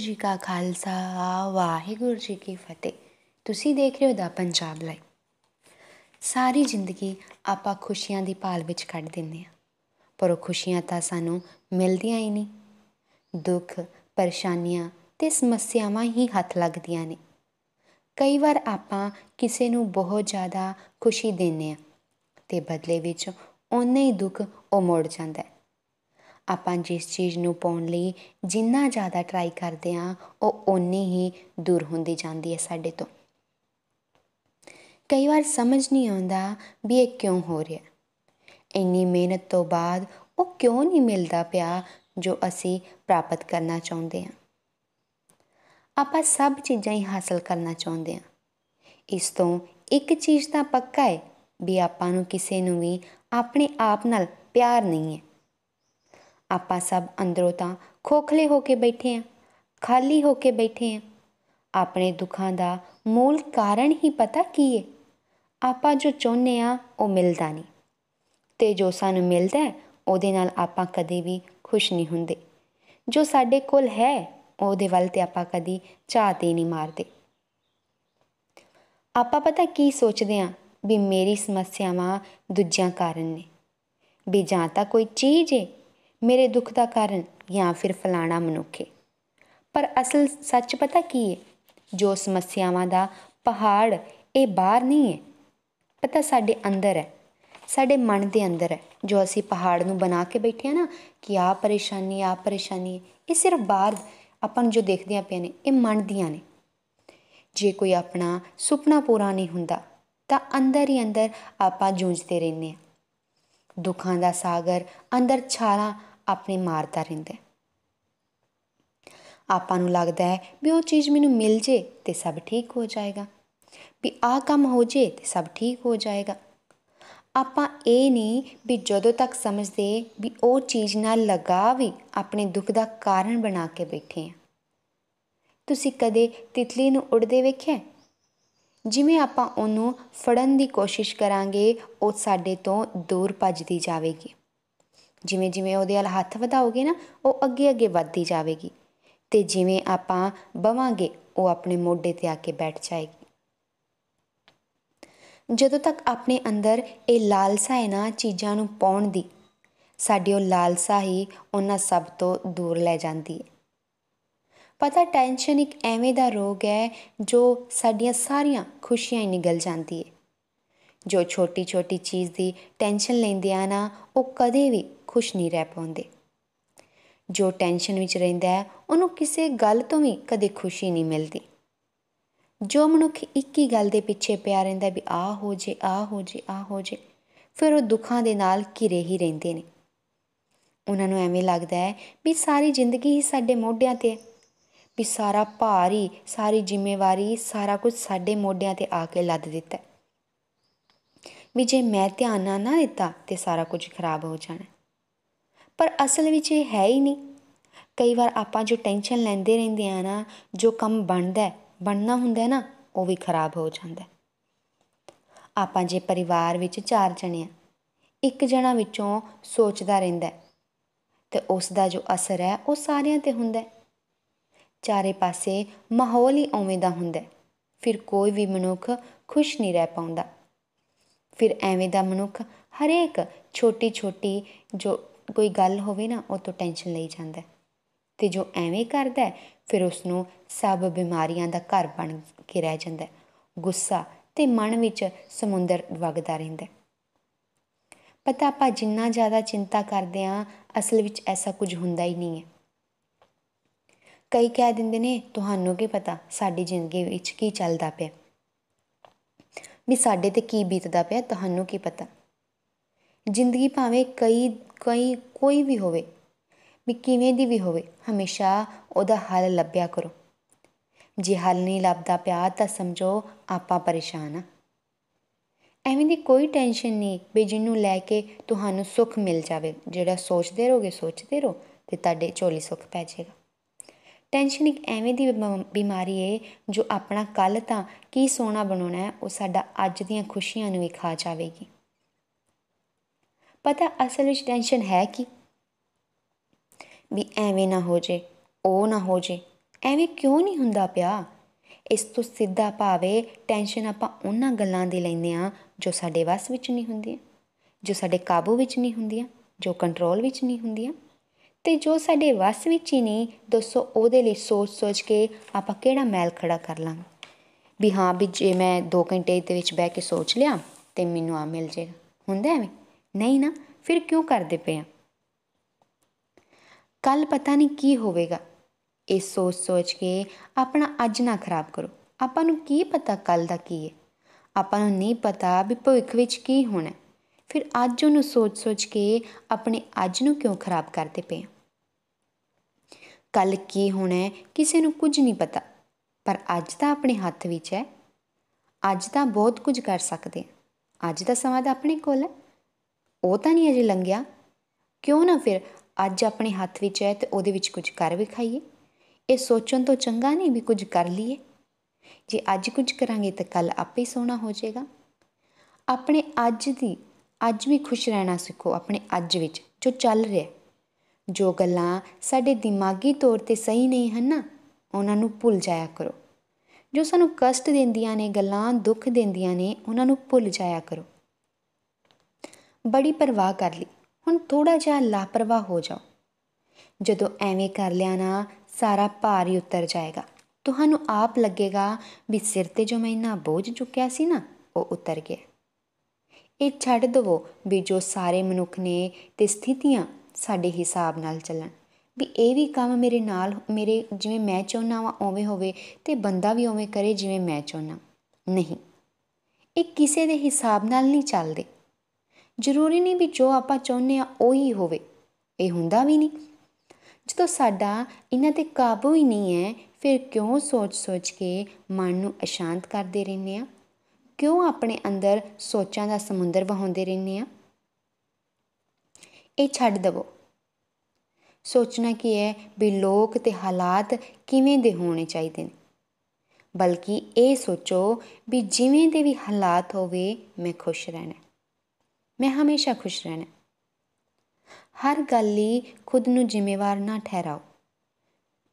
ਜੀ ਕਾ ਖਾਲਸਾ ਵਾਹਿਗੁਰੂ ਜੀ ਕੀ ਫਤਿਹ ਤੁਸੀਂ ਦੇਖ ਰਹੇ ਹੋ ਦਾ ਪੰਜਾਬ ਲਾਈ ਸਾਰੀ ਜ਼ਿੰਦਗੀ ਆਪਾਂ ਖੁਸ਼ੀਆਂ ਦੀ ਭਾਲ ਵਿੱਚ ਕੱਢ ਦਿੰਦੇ ਆ ਪਰ ਉਹ ਖੁਸ਼ੀਆਂ ਤਾਂ ਸਾਨੂੰ ਮਿਲਦੀਆਂ ਹੀ ਨਹੀਂ ਦੁੱਖ ਪਰੇਸ਼ਾਨੀਆਂ ਤੇ ਸਮੱਸਿਆਵਾਂ ਹੀ ਹੱਥ ਲੱਗਦੀਆਂ ਨੇ ਕਈ ਵਾਰ ਆਪਾਂ ਕਿਸੇ ਨੂੰ ਬਹੁਤ ਜ਼ਿਆਦਾ ਖੁਸ਼ੀ ਦਿੰਨੇ ਆ ਤੇ ਬਦਲੇ ਵਿੱਚ ਉਹਨੇ ਹੀ ਦੁੱਖ ਉਹ ਮੋੜ ਜਾਂਦਾ ਹੈ ਆਪਾਂ ਜਿਸ ਚੀਜ਼ ਨੂੰ ਪਾਉਣ ਲਈ ਜਿੰਨਾ ਜ਼ਿਆਦਾ ਟਰਾਈ ਕਰਦੇ ਆ ਉਹ ਓਨੀ ਹੀ ਦੂਰ ਹੁੰਦੀ ਜਾਂਦੀ ਹੈ ਸਾਡੇ ਤੋਂ ਕਈ ਵਾਰ ਸਮਝ ਨਹੀਂ ਆਉਂਦਾ ਵੀ ਇਹ ਕਿਉਂ ਹੋ ਰਿਹਾ ਇੰਨੀ ਮਿਹਨਤ ਤੋਂ ਬਾਅਦ ਉਹ ਕਿਉਂ ਨਹੀਂ ਮਿਲਦਾ ਪਿਆ ਜੋ ਅਸੀਂ ਪ੍ਰਾਪਤ ਕਰਨਾ ਚਾਹੁੰਦੇ ਹਾਂ ਆਪਾਂ ਸਭ ਚੀਜ਼ਾਂ ਹੀ ਹਾਸਲ ਕਰਨਾ ਚਾਹੁੰਦੇ ਹਾਂ ਇਸ ਤੋਂ ਇੱਕ ਚੀਜ਼ ਤਾਂ ਪੱਕਾ ਹੈ ਵੀ ਆਪਾਂ ਨੂੰ ਕਿਸੇ ਨੂੰ ਵੀ ਆਪਣੇ ਆਪ ਨਾਲ ਪਿਆਰ ਨਹੀਂ ਹੈ ਆਪਾਂ ਸਭ ਅੰਦਰੋਂ ਤਾਂ ਖੋਖਲੇ ਹੋ ਕੇ ਬੈਠੇ ਆਂ ਖਾਲੀ ਹੋ ਕੇ ਬੈਠੇ ਆਂ ਆਪਣੇ ਦੁੱਖਾਂ ਦਾ ਮੂਲ ਕਾਰਨ ਹੀ ਪਤਾ ਕੀ ਏ ਆਪਾਂ ਜੋ ਚਾਹੁੰਨੇ ਆ ਉਹ ਮਿਲਦਾ ਨਹੀਂ ਤੇ ਜੋ ਸਾਨੂੰ ਮਿਲਦਾ ਉਹਦੇ ਨਾਲ ਆਪਾਂ ਕਦੇ ਵੀ ਖੁਸ਼ ਨਹੀਂ ਹੁੰਦੇ ਜੋ ਸਾਡੇ ਕੋਲ ਹੈ ਉਹਦੇ ਵੱਲ ਤੇ ਆਪਾਂ ਕਦੀ ਝਾਤੀ ਨਹੀਂ ਮਾਰਦੇ ਆਪਾਂ ਪਤਾ ਕੀ ਸੋਚਦੇ ਆ ਵੀ ਮੇਰੀ ਸਮੱਸਿਆਵਾਂ ਦੂਜਿਆਂ ਕਾਰਨ ਨੇ ਵੀ ਜਾਂ ਤਾਂ ਕੋਈ ਚੀਜ਼ ਏ ਮੇਰੇ ਦੁੱਖ ਦਾ ਕਾਰਨ ਜਾਂ ਫਿਰ ਫਲਾਣਾ ਮਨੁੱਖੇ ਪਰ ਅਸਲ ਸੱਚ ਪਤਾ ਕੀ ਹੈ ਜੋ ਸਮੱਸਿਆਵਾਂ ਦਾ ਪਹਾੜ ਇਹ ਬਾਹਰ ਨਹੀਂ ਹੈ ਪਤਾ ਸਾਡੇ ਅੰਦਰ ਹੈ ਸਾਡੇ ਮਨ ਦੇ ਅੰਦਰ ਹੈ ਜੋ ਅਸੀਂ ਪਹਾੜ ਨੂੰ ਬਣਾ ਕੇ ਬੈਠੇ ਆ ਨਾ ਕਿ ਆ ਪਰੇਸ਼ਾਨੀ ਆ ਪਰੇਸ਼ਾਨੀ ਇਹ ਸਿਰਫ ਬਾਹਰ ਆਪਾਂ ਜੋ ਦੇਖਦੇ ਆ ਪਏ ਨੇ ਇਹ ਮਨ ਦੀਆਂ ਨੇ ਜੇ ਕੋਈ ਆਪਣਾ ਸੁਪਨਾ ਪੂਰਾ ਨਹੀਂ ਹੁੰਦਾ ਤਾਂ ਅੰਦਰ ਹੀ ਅੰਦਰ ਆਪਾਂ ਜੂਝਦੇ ਰਹਿੰਦੇ ਆ ਦੁੱਖਾਂ ਦਾ ਸਾਗਰ ਅੰਦਰ ਛਾਲਾਂ ਆਪਣੇ ਮਾਰਦਾ ਰਹਿੰਦਾ ਆਪਾਂ ਨੂੰ ਲੱਗਦਾ ਹੈ ਵੀ ਉਹ ਚੀਜ਼ ਮੈਨੂੰ ਮਿਲ ਜੇ ਤੇ ਸਭ ਠੀਕ ਹੋ ਜਾਏਗਾ ਵੀ ਆਹ ਕੰਮ ਹੋ ਜੇ ਤੇ ਸਭ ਠੀਕ ਹੋ ਜਾਏਗਾ ਆਪਾਂ ਇਹ ਨਹੀਂ ਵੀ ਜਦੋਂ ਤੱਕ ਸਮਝਦੇ ਵੀ ਉਹ ਚੀਜ਼ ਨਾਲ ਲਗਾ ਵੀ ਆਪਣੇ ਦੁੱਖ ਦਾ ਕਾਰਨ ਬਣਾ ਕੇ ਬੈਠੇ ਆ ਤੁਸੀਂ ਕਦੇ ਤਿਤਲੀ ਨੂੰ ਉੜਦੇ ਵੇਖਿਆ ਜਿਵੇਂ ਆਪਾਂ ਉਹਨੂੰ ਫੜਨ ਦੀ ਕੋਸ਼ਿਸ਼ ਕਰਾਂਗੇ ਉਹ ਸਾਡੇ ਤੋਂ ਦੂਰ ਭੱਜਦੀ ਜਾਵੇਗੀ ਜਿਵੇਂ ਜਿਵੇਂ ਉਹਦੇ ਵੱਲ ਹੱਥ ਵਧਾਓਗੇ ਨਾ ਉਹ ਅੱਗੇ ਅੱਗੇ ਵੱਧਦੀ ਜਾਵੇਗੀ ਤੇ ਜਿਵੇਂ ਆਪਾਂ ਬਵਾਂਗੇ ਉਹ ਆਪਣੇ ਮੋਢੇ ਤੇ ਆ ਕੇ ਬੈਠ ਜਾਏਗੀ ਜਦੋਂ ਤੱਕ ਆਪਣੇ ਅੰਦਰ ਇਹ ਲਾਲਸਾ ਹੈ ਨਾ ਚੀਜ਼ਾਂ ਨੂੰ ਪਾਉਣ ਦੀ ਸਾਡੀ ਉਹ ਲਾਲਸਾ ਹੀ ਉਹਨਾਂ ਸਭ ਤੋਂ ਦੂਰ ਲੈ ਜਾਂਦੀ ਹੈ ਪਤਾ ਟੈਨਸ਼ਨ ਇੱਕ ਐਵੇਂ ਦਾ ਰੋਗ ਹੈ ਜੋ ਸਾਡੀਆਂ ਸਾਰੀਆਂ ਖੁਸ਼ੀਆਂ ਹੀ ਨਿਗਲ ਜਾਂਦੀ ਹੈ ਜੋ ਛੋਟੀ ਛੋਟੀ ਚੀਜ਼ ਦੀ ਟੈਨਸ਼ਨ ਲੈਂਦੇ ਆ ਨਾ ਉਹ ਕਦੇ ਵੀ ਖੁਸ਼ ਨਹੀਂ ਰਹਿ ਪਾਉਂਦੇ ਜੋ ਟੈਨਸ਼ਨ ਵਿੱਚ ਰਹਿੰਦਾ ਹੈ ਉਹਨੂੰ ਕਿਸੇ ਗੱਲ ਤੋਂ ਵੀ ਕਦੇ ਖੁਸ਼ੀ ਨਹੀਂ ਮਿਲਦੀ ਜੋ ਮਨੁੱਖ ਇੱਕ ਹੀ ਗੱਲ ਦੇ ਪਿੱਛੇ ਪਿਆ ਰਹਿੰਦਾ ਵੀ ਆਹ ਹੋ ਜੇ ਆਹ ਹੋ ਜੇ ਆਹ ਹੋ ਜੇ ਫਿਰ ਉਹ ਦੁੱਖਾਂ ਦੇ ਨਾਲ ਘਿਰੇ ਹੀ ਰਹਿੰਦੇ ਨੇ ਉਹਨਾਂ ਨੂੰ ਐਵੇਂ ਲੱਗਦਾ ਹੈ ਵੀ ਸਾਰੀ ਜ਼ਿੰਦਗੀ ਹੀ ਸਾਡੇ ਮੋਢਿਆਂ ਤੇ ਹੈ ਵੀ ਸਾਰਾ ਭਾਰ ਹੀ ਸਾਰੀ ਜ਼ਿੰਮੇਵਾਰੀ ਸਾਰਾ ਕੁਝ ਸਾਡੇ ਮੋਢਿਆਂ ਤੇ ਆ ਕੇ ਲੱਦ ਦਿੱਤਾ ਵੀ ਜੇ ਮੈਂ ਧਿਆਨ ਨਾ ਨਾ ਦਿੱਤਾ ਤੇ ਸਾਰਾ ਕੁਝ ਖਰਾਬ ਹੋ ਜਾਣਾ ਪਰ ਅਸਲ ਵਿੱਚ ਇਹ ਹੈ ਹੀ ਨਹੀਂ ਕਈ ਵਾਰ ਆਪਾਂ ਜੋ ਟੈਨਸ਼ਨ ਲੈਂਦੇ ਰਹਿੰਦੇ ਆ ਨਾ ਜੋ ਕੰਮ ਬਣਦਾ ਹੈ ਬਣਨਾ ਹੁੰਦਾ ਹੈ ਨਾ ਉਹ ਵੀ ਖਰਾਬ ਹੋ ਜਾਂਦਾ ਆਪਾਂ ਜੇ ਪਰਿਵਾਰ ਵਿੱਚ ਚਾਰ ਜਣੇ ਆ ਇੱਕ ਜਣਾ ਵਿੱਚੋਂ ਸੋਚਦਾ ਰਹਿੰਦਾ ਤੇ ਉਸ ਦਾ ਜੋ ਅਸਰ ਹੈ ਉਹ ਸਾਰਿਆਂ ਤੇ ਹੁੰਦਾ ਚਾਰੇ ਪਾਸੇ ਮਾਹੌਲ ਹੀ ਉਵੇਂ ਦਾ ਹੁੰਦਾ ਫਿਰ ਕੋਈ ਵੀ ਮਨੁੱਖ ਖੁਸ਼ ਨਹੀਂ ਰਹਿ ਪਾਉਂਦਾ ਫਿਰ ਐਵੇਂ ਦਾ ਮਨੁੱਖ ਹਰੇਕ ਛੋਟੀ ਛੋਟੀ ਜੋ ਕੋਈ ਗੱਲ ਹੋਵੇ ਨਾ ਉਹ ਤੋਂ ਟੈਨਸ਼ਨ ਲਈ ਜਾਂਦਾ ਤੇ ਜੋ ਐਵੇਂ ਕਰਦਾ ਫਿਰ ਉਸ ਨੂੰ ਸਭ ਬਿਮਾਰੀਆਂ ਦਾ ਘਰ ਬਣ ਕੇ ਰਹਿ ਜਾਂਦਾ ਗੁੱਸਾ ਤੇ ਮਨ ਵਿੱਚ ਸਮੁੰਦਰ ਵਗਦਾ ਰਹਿੰਦਾ ਪਤਾ ਆਪਾਂ ਜਿੰਨਾ ਜ਼ਿਆਦਾ ਚਿੰਤਾ ਕਰਦੇ ਆ ਅਸਲ ਵਿੱਚ ਐਸਾ ਕੁਝ ਹੁੰਦਾ ਹੀ ਨਹੀਂ ਹੈ ਕਈ ਕਹਿ ਦਿੰਦੇ ਨੇ ਤੁਹਾਨੂੰ ਕੀ ਪਤਾ ਸਾਡੀ ਜ਼ਿੰਦਗੀ ਵਿੱਚ ਕੀ ਚੱਲਦਾ ਪਿਆ ਵੀ ਸਾਡੇ ਤੇ ਕੀ ਬੀਤਦਾ ਪਿਆ ਤੁਹਾਨੂੰ ਕੀ ਪਤਾ ਜ਼ਿੰਦਗੀ ਭਾਵੇਂ ਕਈ ਕਈ ਕੋਈ ਵੀ ਹੋਵੇ ਵੀ ਕਿਵੇਂ ਦੀ ਵੀ ਹੋਵੇ ਹਮੇਸ਼ਾ ਉਹਦਾ ਹੱਲ ਲੱਭਿਆ ਕਰੋ ਜੇ ਹੱਲ ਨਹੀਂ ਲੱਭਦਾ ਪਿਆ ਤਾਂ ਸਮਝੋ ਆਪਾਂ ਪਰੇਸ਼ਾਨ ਆ ਐਵੇਂ ਦੀ ਕੋਈ ਟੈਨਸ਼ਨ ਨਹੀਂ ਵੀ ਜਿੰਨੂੰ ਲੈ ਕੇ ਤੁਹਾਨੂੰ ਸੁੱਖ ਮਿਲ ਜਾਵੇ ਜਿਹੜਾ ਸੋਚਦੇ ਰਹੋਗੇ ਸੋਚਦੇ ਰਹੋ ਤੇ ਤੁਹਾਡੇ ਝੋਲੀ ਸੁੱਖ ਪੈ ਜਾਏਗਾ ਟੈਨਸ਼ਨ ਇੱਕ ਐਵੇਂ ਦੀ ਬਿਮਾਰੀ ਏ ਜੋ ਆਪਣਾ ਕੱਲ ਤਾਂ ਕੀ ਸੋਨਾ ਬਣਾਉਣਾ ਹੈ ਉਹ ਸਾਡਾ ਅੱਜ ਦੀਆਂ ਖੁਸ਼ੀਆਂ ਨੂੰ ਹੀ ਖਾ ਜਾਵੇਗੀ ਪਤਾ ਅਸਲ ਵਿੱਚ ਟੈਨਸ਼ਨ ਹੈ ਕੀ ਵੀ ਐਵੇਂ ਨਾ ਹੋ ਜੇ ਉਹ ਨਾ ਹੋ ਜੇ ਐਵੇਂ ਕਿਉਂ ਨਹੀਂ ਹੁੰਦਾ ਪਿਆ ਇਸ ਤੋਂ ਸਿੱਧਾ ਭਾਵੇਂ ਟੈਨਸ਼ਨ ਆਪਾਂ ਉਹਨਾਂ ਗੱਲਾਂ ਦੇ ਲੈਂਦੇ ਆ ਜੋ ਸਾਡੇ ਵਸ ਵਿੱਚ ਨਹੀਂ ਹੁੰਦੀਆਂ ਜੋ ਸਾਡੇ ਕਾਬੂ ਵਿੱਚ ਨਹੀਂ ਹੁੰਦੀਆਂ ਜੋ ਕੰਟਰੋਲ ਵਿੱਚ ਨਹੀਂ ਹੁੰਦੀਆਂ ਤੇ ਜੋ ਸਾਡੇ ਵਸ ਵਿੱਚ ਹੀ ਨਹੀਂ ਦੱਸੋ ਉਹਦੇ ਲਈ ਸੋਚ ਸੋਚ ਕੇ ਆਪਾਂ ਕਿਹੜਾ ਮੈਲ ਖੜਾ ਕਰ ਲਾਂ ਵੀ ਹਾਂ ਵੀ ਜੇ ਮੈਂ 2 ਘੰਟੇ ਦੇ ਵਿੱਚ ਬਹਿ ਕੇ ਸੋਚ ਲਿਆ ਤੇ ਮੈਨੂੰ ਆ ਮਿਲ ਜਾਏਗਾ ਹੁੰਦਾ ਐਵੇਂ ਨਹੀਂ ਨਾ ਫਿਰ ਕਿਉਂ ਕਰਦੇ ਪਏ ਆ ਕੱਲ ਪਤਾ ਨਹੀਂ ਕੀ ਹੋਵੇਗਾ ਇਹ ਸੋਚ ਸੋਚ ਕੇ ਆਪਣਾ ਅੱਜ ਨਾ ਖਰਾਬ ਕਰੋ ਆਪਾਂ ਨੂੰ ਕੀ ਪਤਾ ਕੱਲ ਦਾ ਕੀ ਹੈ ਆਪਾਂ ਨੂੰ ਨਹੀਂ ਪਤਾ ਵੀ ਭਵਿੱਖ ਵਿੱਚ ਕੀ ਹੋਣਾ ਫਿਰ ਅੱਜ ਉਹਨੂੰ ਸੋਚ-ਸੋਚ ਕੇ ਆਪਣੇ ਅੱਜ ਨੂੰ ਕਿਉਂ ਖਰਾਬ ਕਰਦੇ ਪਏ ਕੱਲ ਕੀ ਹੋਣਾ ਕਿਸੇ ਨੂੰ ਕੁਝ ਨਹੀਂ ਪਤਾ ਪਰ ਅੱਜ ਤਾਂ ਆਪਣੇ ਹੱਥ ਵਿੱਚ ਹੈ ਅੱਜ ਤਾਂ ਬਹੁਤ ਕੁਝ ਕਰ ਸਕਦੇ ਅੱਜ ਦਾ ਸਮਾਂ ਤਾਂ ਆਪਣੇ ਕੋਲ ਹੈ ਉਹ ਤਾਂ ਨਹੀਂ ਅਜੇ ਲੰਘਿਆ ਕਿਉਂ ਨਾ ਫਿਰ ਅੱਜ ਆਪਣੇ ਹੱਥ ਵਿੱਚ ਹੈ ਤੇ ਉਹਦੇ ਵਿੱਚ ਕੁਝ ਕਰ ਵਿਖਾਈਏ ਇਹ ਸੋਚਣ ਤੋਂ ਚੰਗਾ ਨਹੀਂ ਵੀ ਕੁਝ ਕਰ ਲਈਏ ਜੇ ਅੱਜ ਕੁਝ ਕਰਾਂਗੇ ਤਾਂ ਕੱਲ ਆਪੇ ਸੋਨਾ ਹੋ ਜਾਏਗਾ ਆਪਣੇ ਅੱਜ ਦੀ ਅੱਜ ਵੀ ਖੁਸ਼ ਰਹਿਣਾ ਸਿੱਖੋ ਆਪਣੇ ਅੱਜ ਵਿੱਚ ਜੋ ਚੱਲ ਰਿਹਾ ਜੋ ਗੱਲਾਂ ਸਾਡੇ ਦਿਮਾਗੀ ਤੌਰ ਤੇ ਸਹੀ ਨਹੀਂ ਹਨ ਨਾ ਉਹਨਾਂ ਨੂੰ ਭੁੱਲ ਜਾਇਆ ਕਰੋ ਜੋ ਸਾਨੂੰ ਕਸ਼ਟ ਦਿੰਦੀਆਂ ਨੇ ਗੱਲਾਂ ਦੁੱਖ ਦਿੰਦੀਆਂ ਨੇ ਉਹਨਾਂ ਨੂੰ ਭੁੱਲ ਜਾਇਆ ਕਰੋ ਬੜੀ ਪਰਵਾਹ ਕਰ ਲਈ ਹੁਣ ਥੋੜਾ ਜਿਹਾ ਲਾਪਰਵਾਹ ਹੋ ਜਾਓ ਜਦੋਂ ਐਵੇਂ ਕਰ ਲਿਆ ਨਾ ਸਾਰਾ ਭਾਰ ਹੀ ਉਤਰ ਜਾਏਗਾ ਤੁਹਾਨੂੰ ਆਪ ਲੱਗੇਗਾ ਵੀ ਸਿਰ ਤੇ ਜੋ ਮੈਂ ਇਨਾ ਬੋਝ ਚੁੱਕਿਆ ਸੀ ਨਾ ਉਹ ਉਤਰ ਗਿਆ ਇਹ ਛੱਡ ਦਵੋ ਵੀ ਜੋ ਸਾਰੇ ਮਨੁੱਖ ਨੇ ਤੇ ਸਥਿਤੀਆਂ ਸਾਡੇ ਹਿਸਾਬ ਨਾਲ ਚੱਲਣ ਵੀ ਇਹ ਵੀ ਕੰਮ ਮੇਰੇ ਨਾਲ ਮੇਰੇ ਜਿਵੇਂ ਮੈਂ ਚਾਹੁੰਨਾ ਵਾਂ ਉਵੇਂ ਹੋਵੇ ਤੇ ਬੰਦਾ ਵੀ ਉਵੇਂ ਕਰੇ ਜਿਵੇਂ ਮੈਂ ਚਾਹੁੰਨਾ ਨਹੀਂ ਇਹ ਕਿਸੇ ਦੇ ਹਿਸਾਬ ਨਾਲ ਨਹੀਂ ਚੱਲਦੇ ਜ਼ਰੂਰੀ ਨਹੀਂ ਵੀ ਜੋ ਆਪਾਂ ਚਾਹੁੰਦੇ ਆ ਉਹੀ ਹੋਵੇ ਇਹ ਹੁੰਦਾ ਵੀ ਨਹੀਂ ਜਦੋਂ ਸਾਡਾ ਇਹਨਾਂ ਤੇ ਕਾਬੂ ਹੀ ਨਹੀਂ ਹੈ ਫਿਰ ਕਿਉਂ ਸੋਚ-ਸੋਚ ਕੇ ਮਨ ਨੂੰ ਅਸ਼ਾਂਤ ਕਰਦੇ ਰਹਿੰਦੇ ਆ ਕਿਉਂ ਆਪਣੇ ਅੰਦਰ ਸੋਚਾਂ ਦਾ ਸਮੁੰਦਰ ਵਹਾਉਂਦੇ ਰਹਿੰਨੇ ਆ ਇਹ ਛੱਡ ਦਵੋ ਸੋਚਣਾ ਕੀ ਹੈ ਵੀ ਲੋਕ ਤੇ ਹਾਲਾਤ ਕਿਵੇਂ ਦੇ ਹੋਣੇ ਚਾਹੀਦੇ ਨੇ ਬਲਕਿ ਇਹ ਸੋਚੋ ਵੀ ਜਿਵੇਂ ਦੇ ਵੀ ਹਾਲਾਤ ਹੋਵੇ ਮੈਂ ਖੁਸ਼ ਰਹਿਣਾ ਮੈਂ ਹਮੇਸ਼ਾ ਖੁਸ਼ ਰਹਿਣਾ ਹਰ ਗੱਲ ਲਈ ਖੁਦ ਨੂੰ ਜ਼ਿੰਮੇਵਾਰ ਨਾ ਠਹਿਰਾਓ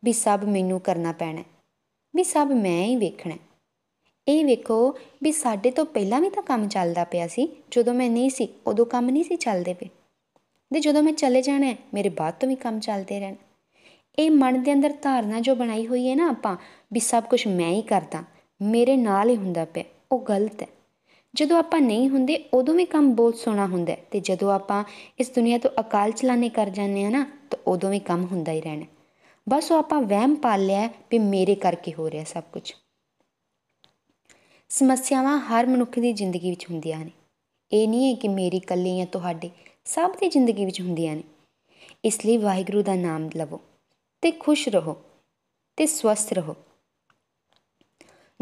ਵੀ ਸਭ ਮੈਨੂੰ ਕਰਨਾ ਪੈਣਾ ਵੀ ਸਭ ਮੈਂ ਹੀ ਵੇਖਣਾ ਇਹ ਵੇਖੋ ਵੀ ਸਾਡੇ ਤੋਂ ਪਹਿਲਾਂ ਵੀ ਤਾਂ ਕੰਮ ਚੱਲਦਾ ਪਿਆ ਸੀ ਜਦੋਂ ਮੈਂ ਨਹੀਂ ਸੀ ਉਦੋਂ ਕੰਮ ਨਹੀਂ ਸੀ ਚੱਲਦੇ ਪਏ ਤੇ ਜਦੋਂ ਮੈਂ ਚਲੇ ਜਾਣਾ ਮੇਰੇ ਬਾਅਦ ਤੋਂ ਵੀ ਕੰਮ ਚੱਲਦੇ ਰਹਿਣ ਇਹ ਮਨ ਦੇ ਅੰਦਰ ਧਾਰਨਾ ਜੋ ਬਣਾਈ ਹੋਈ ਹੈ ਨਾ ਆਪਾਂ ਵੀ ਸਭ ਕੁਝ ਮੈਂ ਹੀ ਕਰਦਾ ਮੇਰੇ ਨਾਲ ਹੀ ਹੁੰਦਾ ਪਿਆ ਉਹ ਗਲਤ ਹੈ ਜਦੋਂ ਆਪਾਂ ਨਹੀਂ ਹੁੰਦੇ ਉਦੋਂ ਵੀ ਕੰਮ ਬਹੁਤ ਸੋਹਣਾ ਹੁੰਦਾ ਤੇ ਜਦੋਂ ਆਪਾਂ ਇਸ ਦੁਨੀਆ ਤੋਂ ਅਕਾਲ ਚਲਾਣੇ ਕਰ ਜਾਂਦੇ ਆ ਨਾ ਤਾਂ ਉਦੋਂ ਵੀ ਕੰਮ ਹੁੰਦਾ ਹੀ ਰਹਿਣਾ ਬਸ ਉਹ ਆਪਾਂ ਵਹਿਮ ਪਾਲ ਲਿਆ ਵੀ ਮੇਰੇ ਕਰਕੇ ਹੋ ਰਿਹਾ ਸਭ ਕੁਝ ਸਮੱਸਿਆਵਾਂ ਹਰ ਮਨੁੱਖ ਦੀ ਜ਼ਿੰਦਗੀ ਵਿੱਚ ਹੁੰਦੀਆਂ ਨੇ ਇਹ ਨਹੀਂ ਹੈ ਕਿ ਮੇਰੀ ਇਕੱਲੀ ਜਾਂ ਤੁਹਾਡੇ ਸਭ ਦੀ ਜ਼ਿੰਦਗੀ ਵਿੱਚ ਹੁੰਦੀਆਂ ਨੇ ਇਸ ਲਈ ਵਾਹਿਗੁਰੂ ਦਾ ਨਾਮ ਲਵੋ ਤੇ ਖੁਸ਼ ਰਹੋ ਤੇ ਸਵਸਥ ਰਹੋ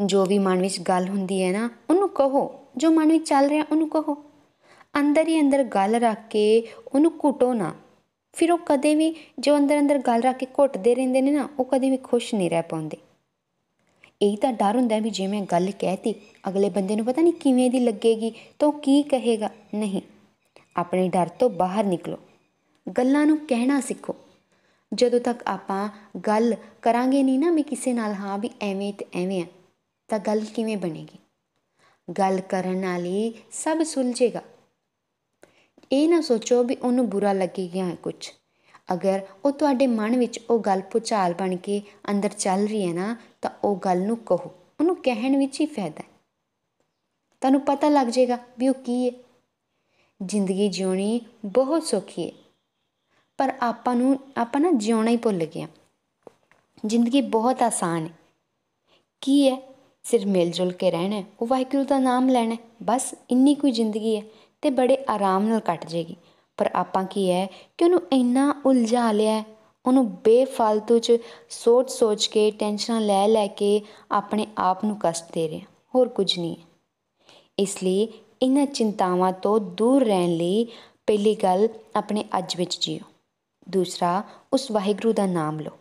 ਜੋ ਵੀ ਮਨ ਵਿੱਚ ਗੱਲ ਹੁੰਦੀ ਹੈ ਨਾ ਉਹਨੂੰ ਕਹੋ ਜੋ ਮਨ ਵਿੱਚ ਚੱਲ ਰਿਹਾ ਉਹਨੂੰ ਕਹੋ ਅੰਦਰ ਹੀ ਅੰਦਰ ਗੱਲ ਰੱਖ ਕੇ ਉਹਨੂੰ ਘੁਟੋ ਨਾ ਫਿਰ ਉਹ ਕਦੇ ਵੀ ਜੋ ਅੰਦਰ ਅੰਦਰ ਗੱਲ ਰੱਖ ਕੇ ਘੁੱਟਦੇ ਰਹਿੰਦੇ ਨੇ ਨਾ ਉਹ ਕਦੇ ਵੀ ਖੁਸ਼ ਨਹੀਂ ਰਹਿ ਪਾਉਂਦੇ ਇਹ ਤਾਂ ਡਰ ਹੁੰਦਾ ਵੀ ਜੇ ਮੈਂ ਗੱਲ ਕਹਿਤੀ ਅਗਲੇ ਬੰਦੇ ਨੂੰ ਪਤਾ ਨਹੀਂ ਕਿਵੇਂ ਦੀ ਲੱਗੇਗੀ ਤਾਂ ਉਹ ਕੀ ਕਹੇਗਾ ਨਹੀਂ ਆਪਣੇ ਡਰ ਤੋਂ ਬਾਹਰ ਨਿਕਲੋ ਗੱਲਾਂ ਨੂੰ ਕਹਿਣਾ ਸਿੱਖੋ ਜਦੋਂ ਤੱਕ ਆਪਾਂ ਗੱਲ ਕਰਾਂਗੇ ਨਹੀਂ ਨਾ ਮੈਂ ਕਿਸੇ ਨਾਲ ਹਾਂ ਵੀ ਐਵੇਂ ਤੇ ਐਵੇਂ ਆ ਤਾਂ ਗੱਲ ਕਿਵੇਂ ਬਣੇਗੀ ਗੱਲ ਕਰਨ ਵਾਲੀ ਸਭ ਸੁਲਝੇਗਾ ਇਹ ਨਾ ਸੋਚੋ ਵੀ ਉਹਨੂੰ ਬੁਰਾ ਲੱਗੇਗਾ ਕੁਝ ਅਗਰ ਉਹ ਤੁਹਾਡੇ ਮਨ ਵਿੱਚ ਉਹ ਗੱਲ ਪੁਚਾਲ ਬਣ ਕੇ ਅੰਦਰ ਚੱਲ ਰਹੀ ਹੈ ਨਾ ਤਾਂ ਉਹ ਗੱਲ ਨੂੰ ਕਹੋ ਉਹਨੂੰ ਕਹਿਣ ਵਿੱਚ ਹੀ ਫਾਇਦਾ ਹੈ ਤੁਹਾਨੂੰ ਪਤਾ ਲੱਗ ਜਾਏਗਾ ਵੀ ਉਹ ਕੀ ਹੈ ਜ਼ਿੰਦਗੀ ਜਿਉਣੀ ਬਹੁਤ ਸੌਖੀ ਹੈ ਪਰ ਆਪਾਂ ਨੂੰ ਆਪਾਂ ਨਾ ਜਿਉਣਾ ਹੀ ਭੁੱਲ ਗਏ ਜ਼ਿੰਦਗੀ ਬਹੁਤ ਆਸਾਨ ਹੈ ਕੀ ਹੈ ਸਿਰਫ ਮਿਲ ਜੁਲ ਕੇ ਰਹਿਣਾ ਉਹ ਵਾਹਿਗੁਰੂ ਦਾ ਨਾਮ ਲੈਣਾ ਬਸ ਇੰਨੀ ਕੋਈ ਜ਼ਿੰਦਗੀ ਹੈ ਤੇ ਬੜੇ ਆਰਾਮ ਨਾਲ ਕੱਟ ਜੇਗੀ ਪਰ ਆਪਾਂ ਕੀ ਹੈ ਕਿ ਉਹਨੂੰ ਇੰਨਾ ਉਲਝਾ ਲਿਆ ਉਹਨੂੰ ਬੇਫਾਲਤੂ 'ਚ ਸੋਚ ਸੋਚ ਕੇ ਟੈਨਸ਼ਨਾਂ ਲੈ ਲੈ ਕੇ ਆਪਣੇ ਆਪ ਨੂੰ ਕਸ਼ਟ ਦੇ ਰਿਹਾ ਹੋਰ ਕੁਝ ਨਹੀਂ ਇਸ ਲਈ ਇਹਨਾਂ ਚਿੰਤਾਵਾਂ ਤੋਂ ਦੂਰ ਰਹਿਣ ਲਈ ਪਹਿਲੀ ਗੱਲ ਆਪਣੇ ਅੱਜ ਵਿੱਚ ਜੀਓ ਦੂਸਰਾ ਉਸ ਵਾਹਿਗੁਰੂ ਦਾ ਨਾਮ ਲਓ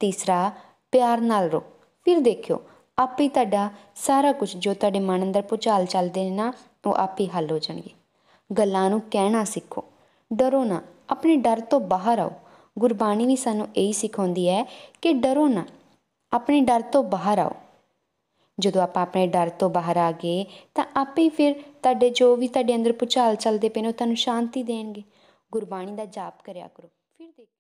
ਤੀਸਰਾ ਪਿਆਰ ਨਾਲ ਰੋ ਫਿਰ ਦੇਖਿਓ ਆਪੇ ਤੁਹਾਡਾ ਸਾਰਾ ਕੁਝ ਜੋ ਤੁਹਾਡੇ ਮਨ ਅੰਦਰ ਪੁਚਾਲ ਚੱਲਦੇ ਨੇ ਨਾ ਉਹ ਆਪੇ ਹੱਲ ਹੋ ਜਾਣਗੇ ਗੱਲਾਂ ਨੂੰ ਕਹਿਣਾ ਸਿੱਖੋ ਡਰੋ ਨਾ ਆਪਣੇ ਡਰ ਤੋਂ ਬਾਹਰ ਆਓ ਗੁਰਬਾਣੀ ਵੀ ਸਾਨੂੰ ਇਹੀ ਸਿਖਾਉਂਦੀ ਹੈ ਕਿ ਡਰੋ ਨਾ ਆਪਣੇ ਡਰ ਤੋਂ ਬਾਹਰ ਆਓ ਜਦੋਂ ਆਪਾਂ ਆਪਣੇ ਡਰ ਤੋਂ ਬਾਹਰ ਆ ਗਏ ਤਾਂ ਆਪੇ ਫਿਰ ਤੁਹਾਡੇ ਜੋ ਵੀ ਤੁਹਾਡੇ ਅੰਦਰ ਪੁਚਾਲ ਚੱਲਦੇ ਪਏ ਨੇ ਉਹ ਤੁਹਾਨੂੰ ਸ਼ਾਂਤੀ ਦੇਣਗੇ ਗੁਰਬਾਣੀ ਦਾ ਜਾਪ ਕਰਿਆ ਕਰੋ ਫਿਰ ਦੇਖ